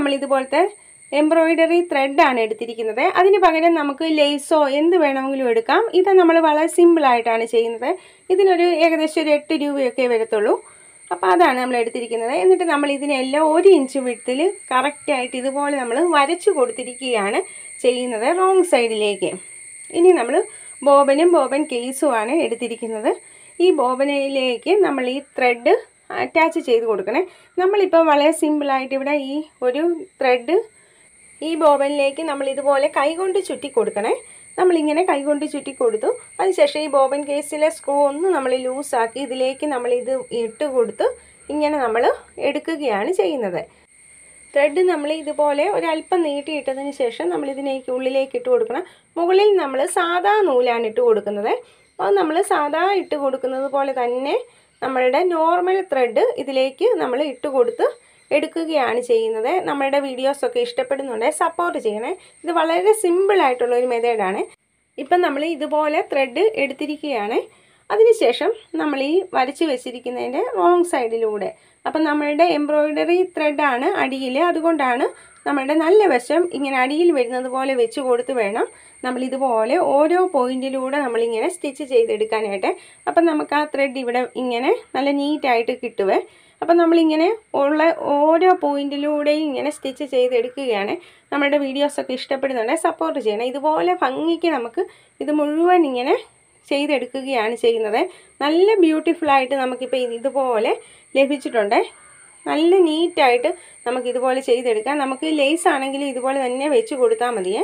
നമ്മൾ ഇതുപോലത്തെ എംബ്രോയിഡറി ത്രെഡാണ് എടുത്തിരിക്കുന്നത് അതിന് പകരം നമുക്ക് ലേസോ എന്ത് വേണമെങ്കിലും എടുക്കാം ഇത് നമ്മൾ വളരെ സിമ്പിളായിട്ടാണ് ചെയ്യുന്നത് ഇതിനൊരു ഏകദേശം ഒരു എട്ട് രൂപയൊക്കെ വരത്തുള്ളൂ അപ്പോൾ അതാണ് നമ്മൾ എടുത്തിരിക്കുന്നത് എന്നിട്ട് നമ്മൾ ഇതിനെല്ലാം ഒരു ഇഞ്ച് വിടത്തിൽ കറക്റ്റായിട്ട് ഇതുപോലെ നമ്മൾ വരച്ചു കൊടുത്തിരിക്കുകയാണ് ചെയ്യുന്നത് റോങ് സൈഡിലേക്ക് ഇനി നമ്മൾ ബോബനും ബോബൻ കേസുമാണ് എടുത്തിരിക്കുന്നത് ഈ ബോബനയിലേക്ക് നമ്മൾ ഈ ത്രെഡ് അറ്റാച്ച് ചെയ്ത് കൊടുക്കണേ നമ്മളിപ്പോൾ വളരെ സിമ്പിളായിട്ട് ഇവിടെ ഈ ഒരു ത്രെഡ് ഈ ബോബനിലേക്ക് നമ്മൾ ഇതുപോലെ കൈകൊണ്ട് ചുറ്റി കൊടുക്കണേ നമ്മളിങ്ങനെ കൈകൊണ്ട് ചുറ്റി കൊടുത്തു അതിനുശേഷം ഈ ബോബൻ കേസിലെ സ്ക്രൂ ഒന്ന് നമ്മൾ ലൂസാക്കി ഇതിലേക്ക് നമ്മളിത് ഇട്ട് കൊടുത്ത് ഇങ്ങനെ നമ്മൾ എടുക്കുകയാണ് ചെയ്യുന്നത് ത്രെഡ് നമ്മൾ ഇതുപോലെ ഒരല്പം നീട്ടിയിട്ടതിന് ശേഷം നമ്മളിതിനേക്ക് ഉള്ളിലേക്ക് ഇട്ട് കൊടുക്കണം മുകളിൽ നമ്മൾ സാധാ നൂലാണ് ഇട്ട് കൊടുക്കുന്നത് അപ്പോൾ നമ്മൾ സാധാ ഇട്ട് കൊടുക്കുന്നത് പോലെ തന്നെ നമ്മളുടെ നോർമൽ ത്രെഡ് ഇതിലേക്ക് നമ്മൾ ഇട്ട് കൊടുത്ത് എടുക്കുകയാണ് ചെയ്യുന്നത് നമ്മളുടെ വീഡിയോസൊക്കെ ഇഷ്ടപ്പെടുന്നുണ്ടെങ്കിൽ സപ്പോർട്ട് ചെയ്യണേ ഇത് വളരെ സിമ്പിളായിട്ടുള്ള ഒരു മെത്തേഡാണ് ഇപ്പം നമ്മൾ ഇതുപോലെ ത്രെഡ് എടുത്തിരിക്കുകയാണ് അതിനുശേഷം നമ്മൾ ഈ വരച്ച് വെച്ചിരിക്കുന്നതിൻ്റെ റോങ് സൈഡിലൂടെ അപ്പം നമ്മളുടെ എംബ്രോയിഡറി ത്രെഡാണ് അടിയിൽ അതുകൊണ്ടാണ് നമ്മളുടെ നല്ല വശം ഇങ്ങനെ അടിയിൽ വരുന്നത് പോലെ വെച്ച് കൊടുത്ത് വേണം നമ്മൾ ഇതുപോലെ ഓരോ പോയിന്റിലൂടെ നമ്മളിങ്ങനെ സ്റ്റിച്ച് ചെയ്തെടുക്കാനായിട്ട് അപ്പം നമുക്ക് ആ ത്രെഡ് ഇവിടെ ഇങ്ങനെ നല്ല നീറ്റായിട്ട് കിട്ടുവേ അപ്പം നമ്മളിങ്ങനെ ഉള്ള ഓരോ പോയിന്റിലൂടെയും ഇങ്ങനെ സ്റ്റിച്ച് ചെയ്തെടുക്കുകയാണ് നമ്മുടെ വീഡിയോസൊക്കെ ഇഷ്ടപ്പെടുന്നുണ്ടെങ്കിൽ സപ്പോർട്ട് ചെയ്യണം ഇതുപോലെ ഭംഗിക്ക് നമുക്ക് ഇത് മുഴുവൻ ഇങ്ങനെ ചെയ്തെടുക്കുകയാണ് ചെയ്യുന്നത് നല്ല ബ്യൂട്ടിഫുള്ളായിട്ട് നമുക്കിപ്പോൾ ഇതുപോലെ ലഭിച്ചിട്ടുണ്ട് നല്ല നീറ്റായിട്ട് നമുക്കിതുപോലെ ചെയ്തെടുക്കാം നമുക്ക് ലേസ് ആണെങ്കിലും ഇതുപോലെ തന്നെ വെച്ച് കൊടുത്താൽ മതിയേ